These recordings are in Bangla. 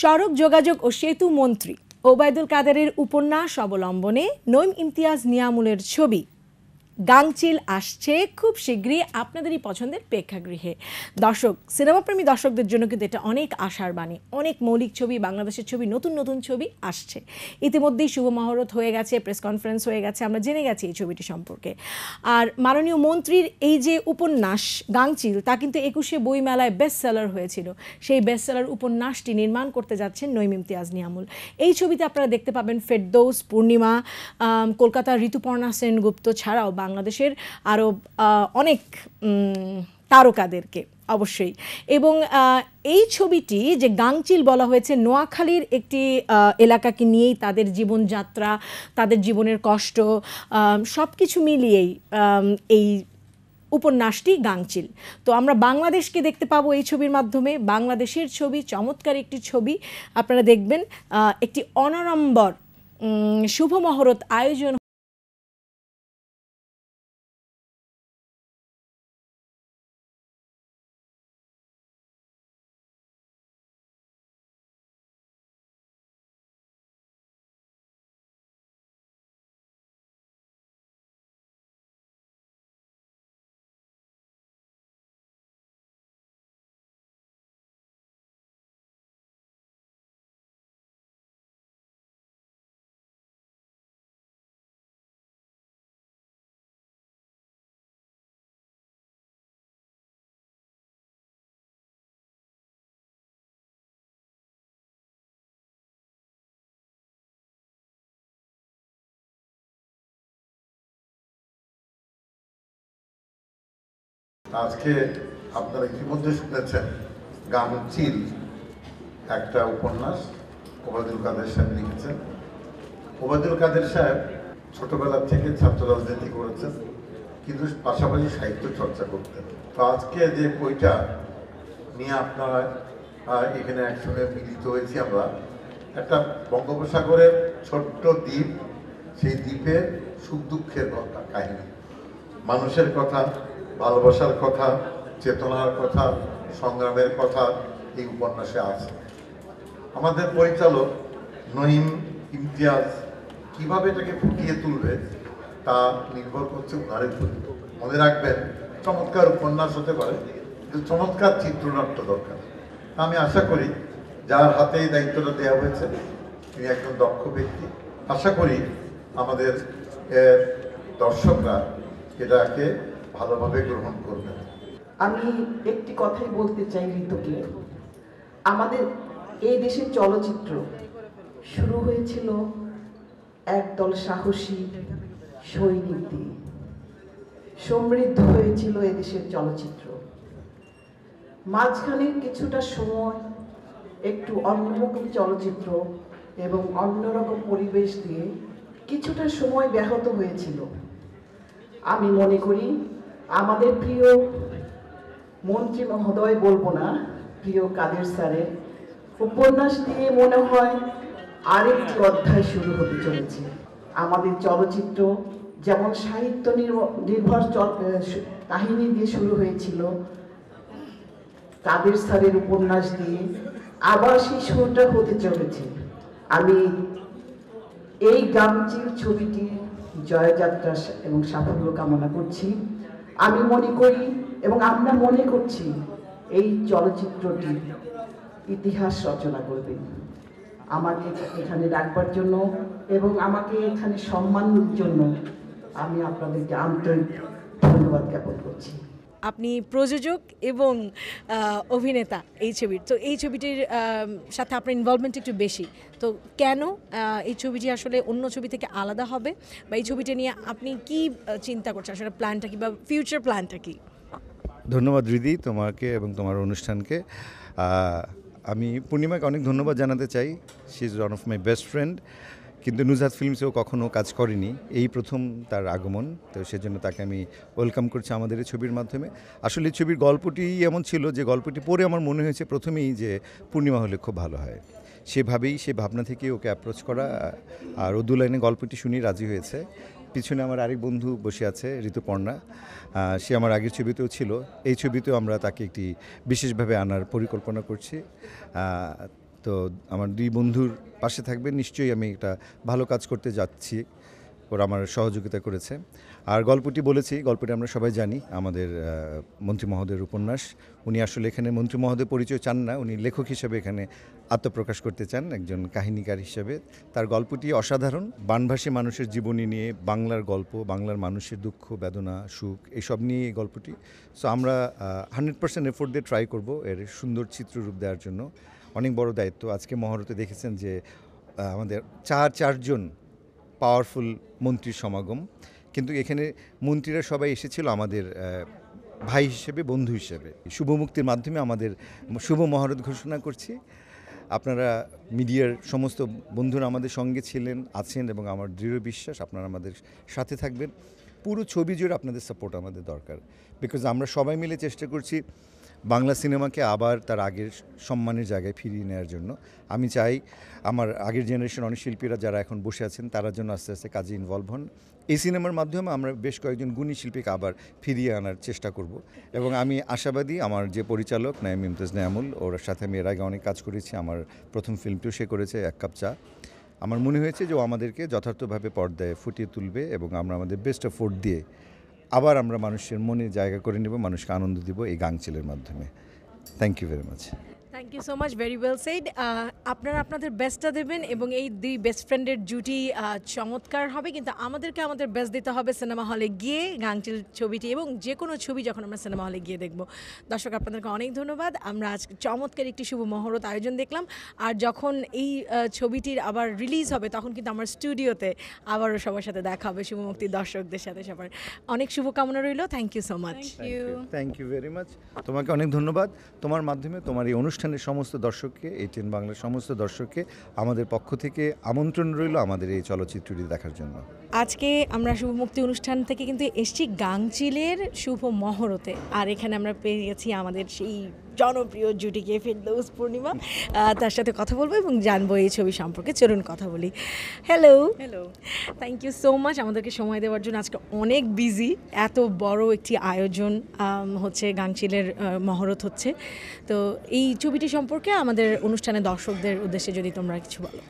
সড়ক যোগাযোগ ও সেতু মন্ত্রী ওবায়দুল কাদেরের উপন্যাস অবলম্বনে নইম ইমতিয়াজ নিয়ামুলের ছবি গাংচিল আসছে খুব শীঘ্রই আপনাদেরই পছন্দের প্রেক্ষাগৃহে দর্শক সিনেমাপ্রেমী দর্শকদের জন্য কিন্তু এটা অনেক আশার বাণী অনেক মৌলিক ছবি বাংলাদেশের ছবি নতুন নতুন ছবি আসছে ইতিমধ্যেই শুভ মহরত হয়ে গেছে প্রেস কনফারেন্স হয়ে গেছে আমরা জেনে গেছি এই ছবিটি সম্পর্কে আর মাননীয় মন্ত্রীর এই যে উপন্যাস গাংচিল তা কিন্তু একুশে বইমেলায় বেস্ট সেলার হয়েছিল সেই বেস্ট সেলার উপন্যাসটি নির্মাণ করতে যাচ্ছেন নৈমিম তিয়াজ নিয়ামুল এই ছবিতে আপনারা দেখতে পাবেন ফেরদৌস পূর্ণিমা কলকাতার ঋতুপর্ণা সেনগুপ্ত ছাড়াও বাংলাদেশের আরও অনেক তারকাদেরকে অবশ্যই এবং এই ছবিটি যে গাংচিল বলা হয়েছে নোয়াখালীর একটি এলাকাকে নিয়েই তাদের জীবনযাত্রা তাদের জীবনের কষ্ট সব কিছু মিলিয়েই এই উপন্যাসটি গাংচিল তো আমরা বাংলাদেশকে দেখতে পাবো এই ছবির মাধ্যমে বাংলাদেশের ছবি চমৎকার একটি ছবি আপনারা দেখবেন একটি অনারম্বর শুভ মহরত আয়োজন আজকে আপনারা ইতিমধ্যে শুনেছেন গান চিল একটা উপন্যাস ওবায়দুল কাদের সাহেব লিখেছেন ওবায়দুল কাদের সাহেব ছোটবেলা থেকে ছাত্র রাজনীতি করেছেন কিন্তু পাশাপাশি সাহিত্য চর্চা করতেন তো আজকে যে বইটা নিয়ে আপনারা এখানে একসঙ্গে মিলিত হয়েছি আমরা একটা বঙ্গোপসাগরের ছোট্ট দ্বীপ সেই দ্বীপের সুখ দুঃখের কথা কাহিনী মানুষের কথা ভালোবাসার কথা চেতনার কথা সংগ্রামের কথা এই উপন্যাসে আছে আমাদের পরিচালক নহিম ইমতিয়াজ কিভাবে এটাকে ফুটিয়ে তুলবে তা নির্ভর করছে ঘরের প্রতি মনে রাখবেন চমৎকার উপন্যাস হতে পারে কিন্তু চমৎকার চিত্রনাট্য দরকার আমি আশা করি যার হাতে এই দায়িত্বটা দেওয়া হয়েছে তিনি একজন দক্ষ ব্যক্তি আশা করি আমাদের দর্শকরা এটাকে ভালোভাবে গ্রহণ করবেন আমি একটি কথাই বলতে চাই ঋতুকে আমাদের এই দেশের চলচ্চিত্র শুরু হয়েছিল একদল সাহসী সৈনিক দিয়ে সমৃদ্ধ হয়েছিল এদেশের চলচ্চিত্র মাঝখানে কিছুটা সময় একটু অন্যরকম চলচ্চিত্র এবং অন্যরকম পরিবেশ দিয়ে কিছুটা সময় ব্যাহত হয়েছিল আমি মনে করি আমাদের প্রিয় মন্ত্রী মহোদয় বলবো না প্রিয় কাদের স্যারের উপন্যাস দিয়ে মনে হয় আরেকটি অধ্যায় শুরু হতে চলেছে আমাদের চলচ্চিত্র যেমন সাহিত্য নির্ভর কাহিনী দিয়ে শুরু হয়েছিল কাদের স্যারের উপন্যাস দিয়ে আবার সেই শুরুটা হতে চলেছে আমি এই গামচির ছবিটি জয়যাত্রা এবং সাফল্য কামনা করছি আমি মনে করি এবং আমরা মনে করছি এই চলচ্চিত্রটি ইতিহাস রচনা করবে আমাকে এখানে রাখবার জন্য এবং আমাকে এখানে সম্মানের জন্য আমি আপনাদেরকে আন্তরিক ধন্যবাদ জ্ঞাপন করছি আপনি প্রযোজক এবং অভিনেতা এই ছবির তো এই ছবিটির সাথে আপনার ইনভলভমেন্ট একটু বেশি তো কেন এই ছবিটি আসলে অন্য ছবি থেকে আলাদা হবে বা এই ছবিটা নিয়ে আপনি কি চিন্তা করছেন আসলে প্ল্যানটা কি বা ফিউচার প্ল্যানটা কি ধন্যবাদ রিদি তোমাকে এবং তোমার অনুষ্ঠানকে আমি পূর্ণিমাকে অনেক ধন্যবাদ জানাতে চাই she is one of my best friend কিন্তু নুজহাত ফিল্মসেও কখনো কাজ করেনি এই প্রথম তার আগমন তো সেজন্য তাকে আমি ওয়েলকাম করছি আমাদের এই ছবির মাধ্যমে আসলে এই ছবির গল্পটি এমন ছিল যে গল্পটি পড়ে আমার মনে হয়েছে প্রথমেই যে পূর্ণিমা হলে খুব ভালো হয় সেভাবেই সে ভাবনা থেকে ওকে অ্যাপ্রোচ করা আর ও দুলাইনে গল্পটি শুনি রাজি হয়েছে পিছনে আমার আরেক বন্ধু বসে আছে ঋতুপর্ণা সে আমার আগের ছবিতেও ছিল এই ছবিতেও আমরা তাকে একটি বিশেষভাবে আনার পরিকল্পনা করছি তো আমার দুই বন্ধুর পাশে থাকবে নিশ্চয়ই আমি একটা ভালো কাজ করতে যাচ্ছি ওরা আমার সহযোগিতা করেছে আর গল্পটি বলেছি গল্পটি আমরা সবাই জানি আমাদের মন্ত্রী মহোদয়ের উপন্যাস উনি আসলে এখানে মন্ত্রী মহোদয় পরিচয় চান না উনি লেখক হিসেবে এখানে আত্মপ্রকাশ করতে চান একজন কাহিনীকার হিসেবে তার গল্পটি অসাধারণ বানভাসী মানুষের জীবনী নিয়ে বাংলার গল্প বাংলার মানুষের দুঃখ বেদনা সুখ এসব নিয়ে এই গল্পটি সো আমরা হান্ড্রেড পার্সেন্ট এফোর্ট দিয়ে ট্রাই করব এর সুন্দর চিত্ররূপ দেওয়ার জন্য অনেক বড় দায়িত্ব আজকে মহারতে দেখেছেন যে আমাদের চার চারজন পাওয়ারফুল মন্ত্রীর সমাগম কিন্তু এখানে মন্ত্রীরা সবাই এসেছিল আমাদের ভাই হিসেবে বন্ধু হিসেবে শুভমুক্তির মাধ্যমে আমাদের শুভ মহারত ঘোষণা করছি আপনারা মিডিয়ার সমস্ত বন্ধুরা আমাদের সঙ্গে ছিলেন আছেন এবং আমার দৃঢ় বিশ্বাস আপনারা আমাদের সাথে থাকবেন পুরো ছবি জুড়ে আপনাদের সাপোর্ট আমাদের দরকার বিকজ আমরা সবাই মিলে চেষ্টা করছি বাংলা সিনেমাকে আবার তার আগের সম্মানের জায়গায় ফিরিয়ে নেওয়ার জন্য আমি চাই আমার আগের জেনারেশন অনেক শিল্পীরা যারা এখন বসে আছেন তারা জন্য আস্তে আস্তে কাজে ইনভলভ হন এই সিনেমার মাধ্যমে আমরা বেশ কয়েকজন গুণী শিল্পীকে আবার ফিরিয়ে আনার চেষ্টা করব এবং আমি আশাবাদী আমার যে পরিচালক নায়ম ইমতাজ নায়ামুল ওর সাথে আমি এর আগে অনেক কাজ করেছি আমার প্রথম ফিল্মটিও সে করেছে এক কাপ চা আমার মনে হয়েছে যে ও আমাদেরকে যথার্থভাবে পর্দায় ফুটিয়ে তুলবে এবং আমরা আমাদের বেস্ট অফোর্ড দিয়ে আবার আমরা মানুষের মনে জায়গা করে নেব মানুষকে আনন্দ দিব এই গাংচিলের মাধ্যমে thank you very much thank you so much very well said আপনারা আপনাদের বেস্টটা দেবেন এবং এই দুই বেস্ট ফ্রেন্ডের জুটি চমৎকার হবে কিন্তু আমাদেরকে আমাদের বেস্ট দিতে হবে সিনেমা হলে গিয়ে গাংচিল ছবিটি এবং যে কোনো ছবি যখন আমরা সিনেমা হলে গিয়ে দেখব দর্শক আপনাদেরকে অনেক ধন্যবাদ আমরা আজ চমৎকার একটি শুভ মহরত আয়োজন দেখলাম আর যখন এই ছবিটির আবার রিলিজ হবে তখন কিন্তু আমার স্টুডিওতে আবারও সবার সাথে দেখা হবে শুভমুক্তি দর্শকদের সাথে সবার অনেক শুভকামনা রইল thank you so much thank you very much তোমাকে অনেক ধন্যবাদ তোমার মাধ্যমে তোমার এই অনুষ্ঠান অনুষ্ঠানের সমস্ত দর্শককে এটিএন বাংলার সমস্ত দর্শককে আমাদের পক্ষ থেকে আমন্ত্রণ রইল আমাদের এই চলচ্চিত্রটি দেখার জন্য আজকে আমরা শুভ মুক্তি অনুষ্ঠান থেকে কিন্তু এসছি গাংচিলের শুভ মহরতে আর এখানে আমরা পেয়ে গেছি আমাদের সেই জনপ্রিয় জুটিকে ফেরদৌস পূর্ণিমা তার সাথে কথা বলবো এবং জানবো এই ছবি সম্পর্কে চলুন কথা বলি hello hello thank you so much আমাদেরকে সময় দেওয়ার জন্য আজকে অনেক বিজি এত বড় একটি আয়োজন হচ্ছে গাংচিলের মহরত হচ্ছে তো এই ছবিটি সম্পর্কে আমাদের অনুষ্ঠানে দর্শকদের উদ্দেশ্যে যদি তোমরা কিছু বলো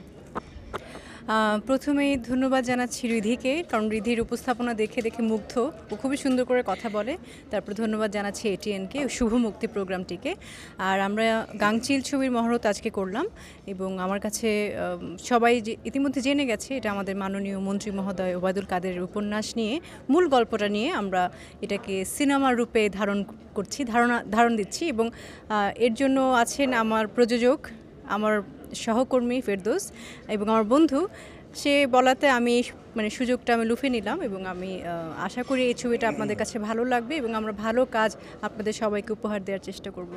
প্রথমেই ধন্যবাদ জানাচ্ছি রিধিকে কারণ রিধির উপস্থাপনা দেখে দেখে মুগ্ধ ও খুবই সুন্দর করে কথা বলে তারপর ধন্যবাদ জানাচ্ছি এটিএনকে শুভ মুক্তি প্রোগ্রামটিকে আর আমরা গাংচিল ছবির মহরত আজকে করলাম এবং আমার কাছে সবাই যে ইতিমধ্যে জেনে গেছে এটা আমাদের মাননীয় মন্ত্রী মহোদয় ওবায়দুল কাদের উপন্যাস নিয়ে মূল গল্পটা নিয়ে আমরা এটাকে সিনেমা রূপে ধারণ করছি ধারণা ধারণ দিচ্ছি এবং এর জন্য আছেন আমার প্রযোজক আমার সহকর্মী ফেরদোস এবং আমার বন্ধু সে বলাতে আমি মানে সুযোগটা আমি লুফে নিলাম এবং আমি আশা করি এই ছবিটা আপনাদের কাছে ভালো লাগবে এবং আমরা ভালো কাজ আপনাদের সবাইকে উপহার দেওয়ার চেষ্টা করব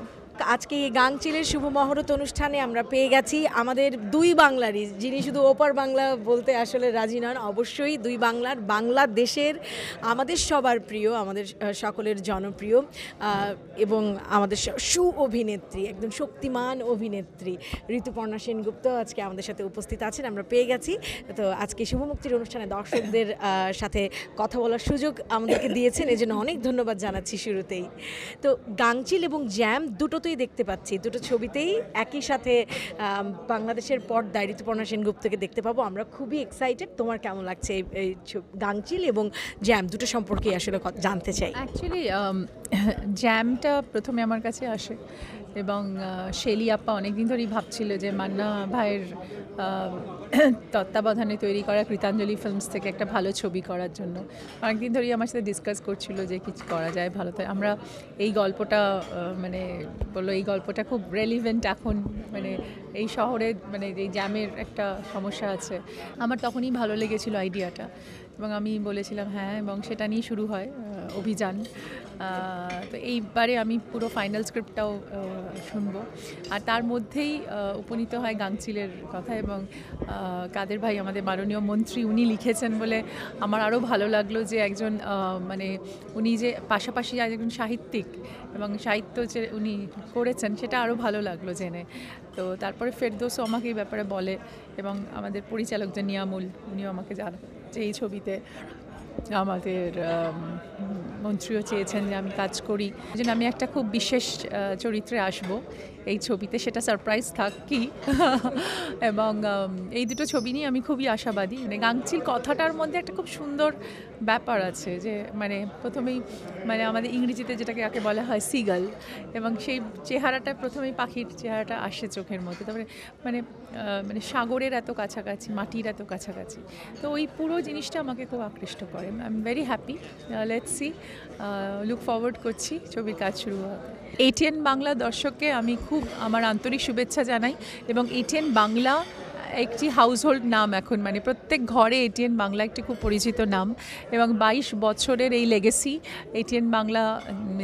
আজকে এই গান চিলের শুভ মহরত অনুষ্ঠানে আমরা পেয়ে গেছি আমাদের দুই বাংলারই যিনি শুধু ওপার বাংলা বলতে আসলে রাজি নন অবশ্যই দুই বাংলার বাংলাদেশের আমাদের সবার প্রিয় আমাদের সকলের জনপ্রিয় এবং আমাদের সু অভিনেত্রী একদম শক্তিমান অভিনেত্রী ঋতুপর্ণা সেনগুপ্ত আজকে আমাদের সাথে উপস্থিত আছেন আমরা পেয়ে গেছি তো আজকে শুভমুক্তির অনুষ্ঠানে দর্শকদের সাথে কথা বলার সুযোগ আমাদেরকে দিয়েছেন এজন্য অনেক ধন্যবাদ জানাচ্ছি শুরুতেই তো গাংচিল এবং জ্যাম দুটোতেই দেখতে পাচ্ছি দুটো ছবিতেই একই সাথে বাংলাদেশের পর্দায় ঋতুপর্ণা সেনগুপ্তকে দেখতে পাবো আমরা খুবই এক্সাইটেড তোমার কেমন লাগছে এই গাংচিল এবং জ্যাম দুটো সম্পর্কে আসলে জানতে চাই অ্যাকচুয়ালি um, জ্যামটা প্রথমে আমার কাছে আসে এবং শেলি আপ্পা অনেকদিন ধরেই ভাবছিল যে মান্না ভাইয়ের তত্ত্বাবধানে তৈরি করা কৃতাঞ্জলি ফিল্মস থেকে একটা ভালো ছবি করার জন্য অনেকদিন ধরেই আমার সাথে ডিসকাস করছিল যে কিছু করা যায় ভালো তাই আমরা এই গল্পটা মানে বললো এই গল্পটা খুব রেলিভেন্ট এখন মানে এই শহরে মানে এই জ্যামের একটা সমস্যা আছে আমার তখনই ভালো লেগেছিল আইডিয়াটা এবং আমি বলেছিলাম হ্যাঁ এবং সেটা নিয়েই শুরু হয় অভিযান তো এইবারে আমি পুরো ফাইনাল স্ক্রিপ্টটাও শুনবো আর তার মধ্যেই উপনীত হয় গাংচিলের কথা এবং কাদের ভাই আমাদের মাননীয় মন্ত্রী উনি লিখেছেন বলে আমার আরও ভালো লাগলো যে একজন মানে উনি যে পাশাপাশি একজন সাহিত্যিক এবং সাহিত্য যে উনি করেছেন সেটা আরও ভালো লাগলো জেনে তো তারপরে ফেরদোসও আমাকে এই ব্যাপারে বলে এবং আমাদের পরিচালক যে নিয়ামুল উনিও আমাকে জানান যে এই ছবিতে আমাদের মন্ত্রীও চেয়েছেন যে আমি কাজ করি যেন আমি একটা খুব বিশেষ চরিত্রে আসব এই ছবিতে সেটা সারপ্রাইজ থাক কি এবং এই দুটো ছবি নিয়ে আমি খুবই আশাবাদী মানে গাংচিল কথাটার মধ্যে একটা খুব সুন্দর ব্যাপার আছে যে মানে প্রথমেই মানে আমাদের ইংরেজিতে যেটাকে আগে বলা হয় সিগাল এবং সেই চেহারাটা প্রথমেই পাখির চেহারাটা আসে চোখের মধ্যে তারপরে মানে মানে সাগরের এত কাছাকাছি মাটির এত কাছাকাছি তো ওই পুরো জিনিসটা আমাকে খুব আকৃষ্ট করে I am very happy let's see look forward করছি ছবির কাজ শুরু হবে এটিএন বাংলা দর্শককে আমি খুব আমার আন্তরিক শুভেচ্ছা জানাই এবং এটিএন বাংলা একটি হাউসহোল্ড নাম এখন মানে প্রত্যেক ঘরে এটিএন বাংলা একটি খুব পরিচিত নাম এবং ২২ বছরের এই লেগেসি এটিএন বাংলা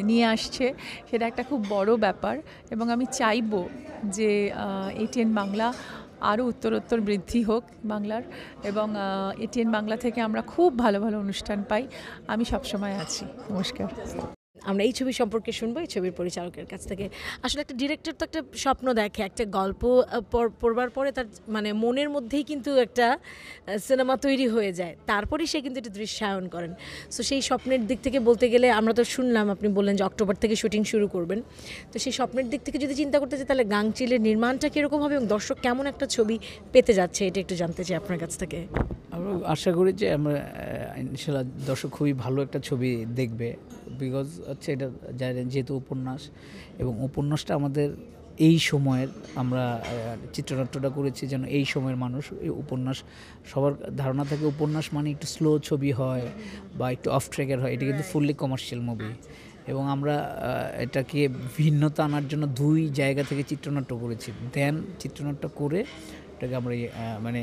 নিয়ে আসছে সেটা একটা খুব বড় ব্যাপার এবং আমি চাইব যে এটিএন বাংলা আরও উত্তরোত্তর বৃদ্ধি হোক বাংলার এবং এটিএন বাংলা থেকে আমরা খুব ভালো ভালো অনুষ্ঠান পাই আমি সবসময় আছি নমস্কার আমরা এই ছবি সম্পর্কে শুনবো এই ছবির পরিচালকের কাছ থেকে আসলে একটা ডিরেক্টর তো একটা স্বপ্ন দেখে একটা গল্প পড়বার পরে তার মানে মনের মধ্যেই কিন্তু একটা সিনেমা তৈরি হয়ে যায় তারপরেই সে কিন্তু এটা দৃশ্যায়ন করেন সো সেই স্বপ্নের দিক থেকে বলতে গেলে আমরা তো শুনলাম আপনি বললেন যে অক্টোবর থেকে শুটিং শুরু করবেন তো সেই স্বপ্নের দিক থেকে যদি চিন্তা করতে চাই তাহলে গাংচিলের নির্মাণটা কীরকম হবে এবং দর্শক কেমন একটা ছবি পেতে যাচ্ছে এটা একটু জানতে চাই আপনার কাছ থেকে আমরা আশা করি যে আমরা ইনশাল্লাহ দর্শক খুবই ভালো একটা ছবি দেখবে বিকজ হচ্ছে এটা যেহেতু উপন্যাস এবং উপন্যাসটা আমাদের এই সময়ের আমরা চিত্রনাট্যটা করেছি যেন এই সময়ের মানুষ এই উপন্যাস সবার ধারণা থাকে উপন্যাস মানে একটু স্লো ছবি হয় বা একটু অফ ট্র্যাকের হয় এটা কিন্তু ফুললি কমার্শিয়াল মুভি এবং আমরা এটাকে ভিন্নতা আনার জন্য দুই জায়গা থেকে চিত্রনাট্য করেছি দেন চিত্রনাট্য করে ল্যাপটপটাকে আমরা ইয়ে, মানে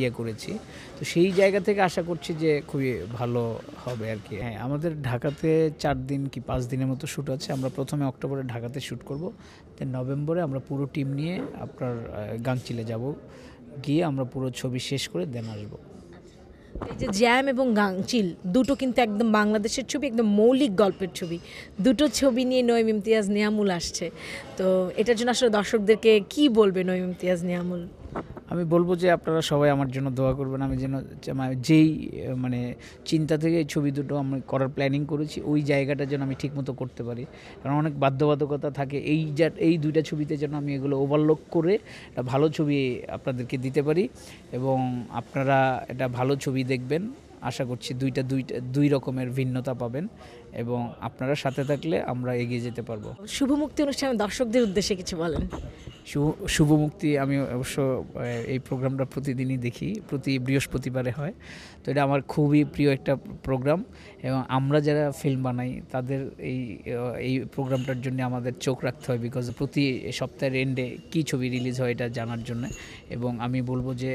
ইয়ে করেছি তো সেই জায়গা থেকে আশা করছি যে খুবই ভালো হবে আর কি হ্যাঁ আমাদের ঢাকাতে চার দিন কি পাঁচ দিনের মতো শ্যুট আছে আমরা প্রথমে অক্টোবরে ঢাকাতে শ্যুট করব দেন নভেম্বরে আমরা পুরো টিম নিয়ে আপনার গাংচিলে যাব গিয়ে আমরা পুরো ছবি শেষ করে দেন আসবো এই যে জ্যাম এবং গাংচিল দুটো কিন্তু একদম বাংলাদেশের ছবি একদম মৌলিক গল্পের ছবি দুটো ছবি নিয়ে নয়ম ইমতিয়াজ নিয়ামুল আসছে তো এটার জন্য আসলে দর্শকদেরকে কি বলবে নয়ম ইমতিয়াজ নিয়ামুল আমি বলবো যে আপনারা সবাই আমার জন্য দোয়া করবেন আমি যেন যেই মানে চিন্তা থেকে ছবি দুটো আমি করার প্ল্যানিং করেছি ওই জায়গাটা যেন আমি ঠিকমতো করতে পারি কারণ অনেক বাধ্যবাধকতা থাকে এই যা এই দুইটা ছবিতে যেন আমি এগুলো ওভারলোক করে একটা ভালো ছবি আপনাদেরকে দিতে পারি এবং আপনারা এটা ভালো ছবি দেখবেন আশা করছি দুইটা দুইটা দুই রকমের ভিন্নতা পাবেন এবং আপনারা সাথে থাকলে আমরা এগিয়ে যেতে পারবো শুভ মুক্তি অনুষ্ঠানে দর্শকদের উদ্দেশ্যে কিছু বলেন শুভ মুক্তি আমি অবশ্য এই প্রোগ্রামটা প্রতিদিনই দেখি প্রতি বৃহস্পতিবারে হয় তো এটা আমার খুবই প্রিয় একটা প্রোগ্রাম এবং আমরা যারা ফিল্ম বানাই তাদের এই এই প্রোগ্রামটার জন্য আমাদের চোখ রাখতে হয় বিকজ প্রতি সপ্তাহের এন্ডে কী ছবি রিলিজ হয় এটা জানার জন্য এবং আমি বলবো যে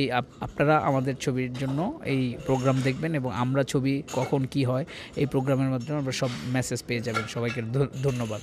এই আপনারা আমাদের ছবির জন্য এই প্রোগ্রাম দেখবেন এবং আমরা ছবি ছবি কখন কি হয় এই প্রোগ্রামের মাধ্যমে আমরা সব মেসেজ পেয়ে যাবেন সবাইকে ধন্যবাদ